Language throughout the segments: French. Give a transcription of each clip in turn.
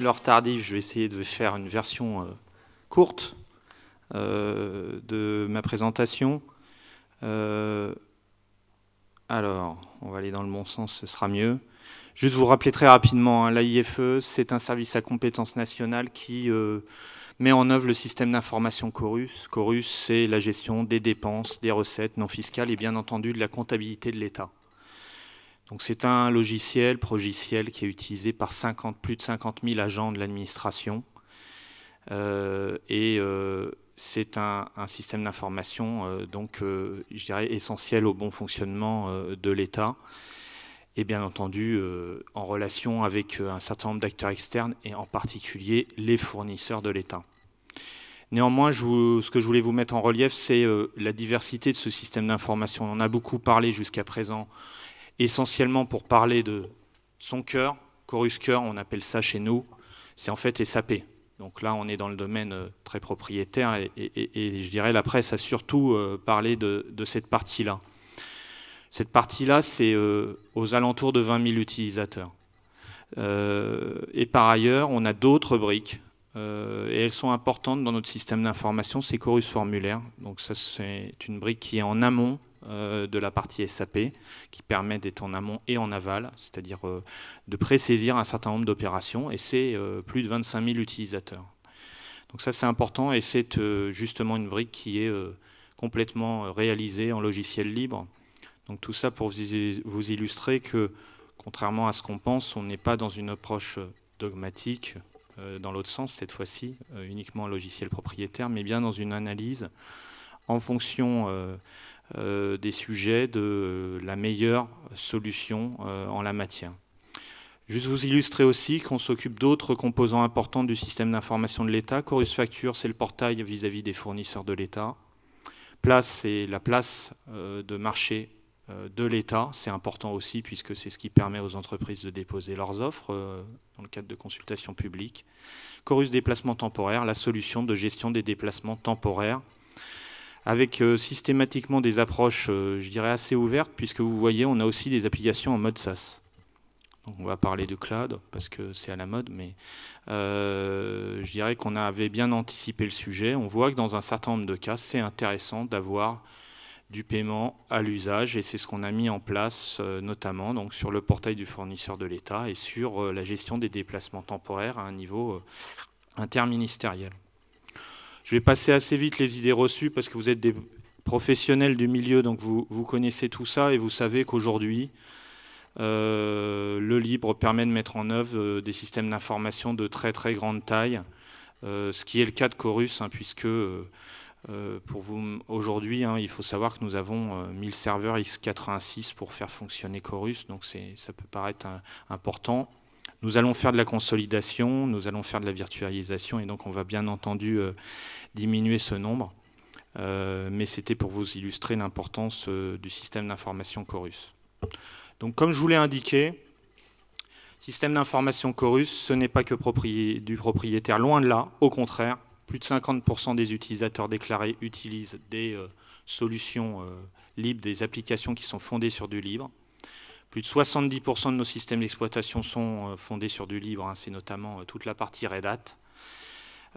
l'heure tardive, je vais essayer de faire une version euh, courte euh, de ma présentation. Euh, alors, on va aller dans le bon sens, ce sera mieux. Juste vous rappeler très rapidement, hein, l'AIFE, c'est un service à compétence nationale qui met en œuvre le système d'information Chorus. Chorus, c'est la gestion des dépenses, des recettes non fiscales et bien entendu de la comptabilité de l'État. Donc c'est un logiciel, progiciel, qui est utilisé par plus de 50 000 agents de l'administration. Euh, et euh, c'est un, système d'information, euh, donc je dirais essentiel au bon fonctionnement de l'État. Et bien entendu, en relation avec un certain nombre d'acteurs externes, et en particulier les fournisseurs de l'État. Néanmoins, ce que je voulais vous mettre en relief, c'est la diversité de ce système d'information. On en a beaucoup parlé jusqu'à présent essentiellement pour parler de son cœur, chorus cœur, on appelle ça chez nous, c'est en fait SAP. Donc là, on est dans le domaine euh, très propriétaire et, je dirais la presse a surtout euh, parlé de, cette partie-là. Cette partie-là, c'est euh, aux alentours de 20 000 utilisateurs. et par ailleurs, on a d'autres briques et elles sont importantes dans notre système d'information, c'est Chorus Formulaire. Donc ça, c'est une brique qui est en amont euh, de la partie SAP qui permet d'être en amont et en aval, c'est-à-dire euh, de présaisir un certain nombre d'opérations et c'est euh, plus de 25 000 utilisateurs. Donc ça c'est important et c'est justement une brique qui est complètement réalisée en logiciel libre. Donc tout ça pour vous illustrer que contrairement à ce qu'on pense, on n'est pas dans une approche dogmatique dans l'autre sens cette fois-ci, uniquement logiciel propriétaire, mais bien dans une analyse en fonction euh, des sujets de la meilleure solution euh, en la matière. Juste vous illustrer aussi qu'on s'occupe d'autres composants importants du système d'information de l'État. Chorus Facture, c'est le portail vis-à-vis des fournisseurs de l'État. Place, c'est la place euh, de marché de l'État. C'est important aussi puisque c'est ce qui permet aux entreprises de déposer leurs offres dans le cadre de consultations publiques. Chorus Déplacement temporaire, la solution de gestion des déplacements temporaires avec euh, systématiquement des approches, euh, je dirais, assez ouvertes, puisque vous voyez, on a aussi des applications en mode SaaS. on va parler de cloud, parce que c'est à la mode, mais euh, je dirais qu'on avait bien anticipé le sujet. On voit que dans un certain nombre de cas, c'est intéressant d'avoir du paiement à l'usage et c'est ce qu'on a mis en place notamment donc sur le portail du fournisseur de l'État et sur la gestion des déplacements temporaires à un niveau interministériel. Je vais passer assez vite les idées reçues parce que vous êtes des professionnels du milieu, donc vous, vous connaissez tout ça et vous savez qu'aujourd'hui, euh, le libre permet de mettre en œuvre euh, des systèmes d'information de très très grande taille, euh, ce qui est le cas de Chorus, hein, puisque pour vous aujourd'hui, hein, il faut savoir que nous avons 1000 serveurs x86 pour faire fonctionner Chorus, donc ça peut paraître important. Nous allons faire de la consolidation, nous allons faire de la virtualisation, et donc on va bien entendu euh, diminuer ce nombre. Euh, mais c'était pour vous illustrer l'importance euh, du système d'information Chorus. Donc comme je vous l'ai indiqué, système d'information Chorus, ce n'est pas que du propriétaire, loin de là, au contraire, plus de 50% des utilisateurs déclarés utilisent des solutions libres, des applications qui sont fondées sur du libre. Plus de 70% de nos systèmes d'exploitation sont euh, fondés sur du libre, hein. c'est notamment euh, toute la partie Red Hat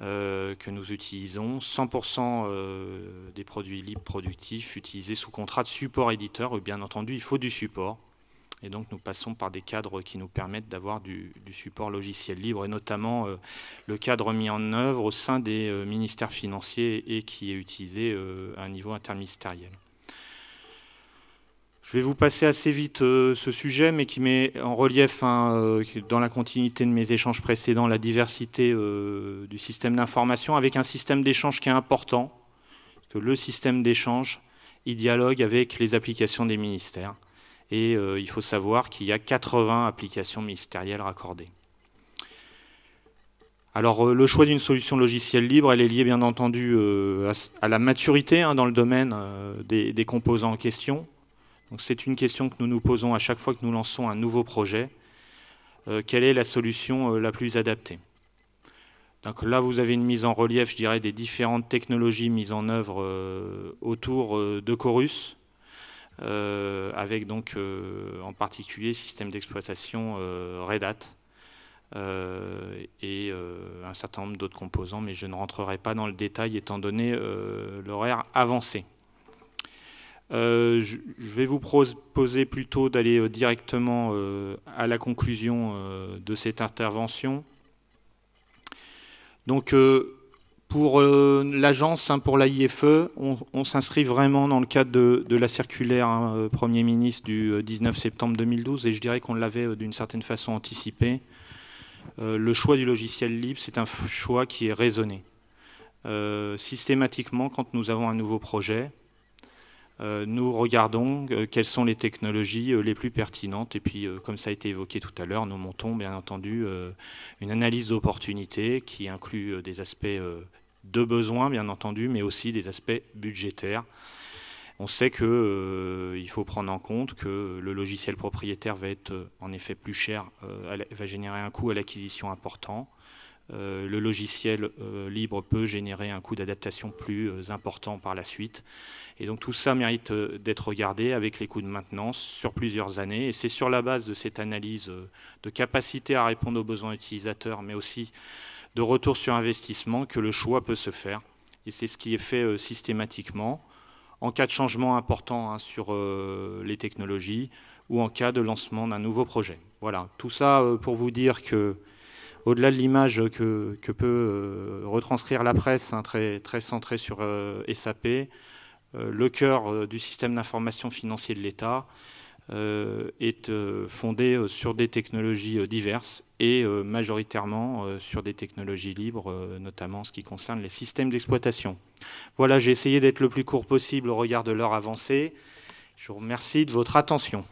euh, que nous utilisons. 100% des produits libres productifs utilisés sous contrat de support éditeur, bien entendu il faut du support. Et donc nous passons par des cadres qui nous permettent d'avoir du, support logiciel libre, et notamment le cadre mis en œuvre au sein des ministères financiers et qui est utilisé à un niveau interministériel. Je vais vous passer assez vite euh, ce sujet, mais qui met en relief, hein, euh, dans la continuité de mes échanges précédents, la diversité euh, du système d'information, avec un système d'échange qui est important, que le système d'échange, il dialogue avec les applications des ministères. Et il faut savoir qu'il y a 80 applications ministérielles raccordées. Alors le choix d'une solution logicielle libre, elle est liée bien entendu à, la maturité hein, dans le domaine des composants en question c'est une question que nous nous posons à chaque fois que nous lançons un nouveau projet. Euh, quelle est la solution euh, la plus adaptée donc là, vous avez une mise en relief, je dirais, des différentes technologies mises en œuvre euh, autour de Chorus, avec donc en particulier système d'exploitation Red Hat et un certain nombre d'autres composants, mais je ne rentrerai pas dans le détail étant donné l'horaire avancé. Euh, je, vais vous proposer plutôt d'aller euh, directement euh, à la conclusion de cette intervention. Donc, pour l'agence, hein, pour l'AIFE, on, s'inscrit vraiment dans le cadre de, la circulaire hein, Premier ministre du 19 septembre 2012, et je dirais qu'on l'avait d'une certaine façon anticipé. le choix du logiciel libre, c'est un choix qui est raisonné. systématiquement, quand nous avons un nouveau projet, euh, nous regardons euh, quelles sont les technologies euh, les plus pertinentes et puis, comme ça a été évoqué tout à l'heure, nous montons bien entendu une analyse d'opportunités qui inclut des aspects de besoin, bien entendu, mais aussi des aspects budgétaires. On sait qu'il faut prendre en compte que le logiciel propriétaire va être en effet plus cher, va générer un coût à l'acquisition important. Euh, le logiciel euh, libre peut générer un coût d'adaptation plus euh, important par la suite. Et donc tout ça mérite d'être regardé avec les coûts de maintenance sur plusieurs années. Et c'est sur la base de cette analyse de capacité à répondre aux besoins utilisateurs, mais aussi de retour sur investissement, que le choix peut se faire. Et c'est ce qui est fait systématiquement en cas de changement important hein, sur les technologies ou en cas de lancement d'un nouveau projet. Voilà, tout ça pour vous dire que au-delà de l'image que, peut euh, retranscrire la presse, hein, très, très centrée sur euh, SAP, euh, le cœur du système d'information financier de l'État est fondé sur des technologies diverses et majoritairement sur des technologies libres, notamment en ce qui concerne les systèmes d'exploitation. Voilà, j'ai essayé d'être le plus court possible au regard de l'heure avancée. Je vous remercie de votre attention.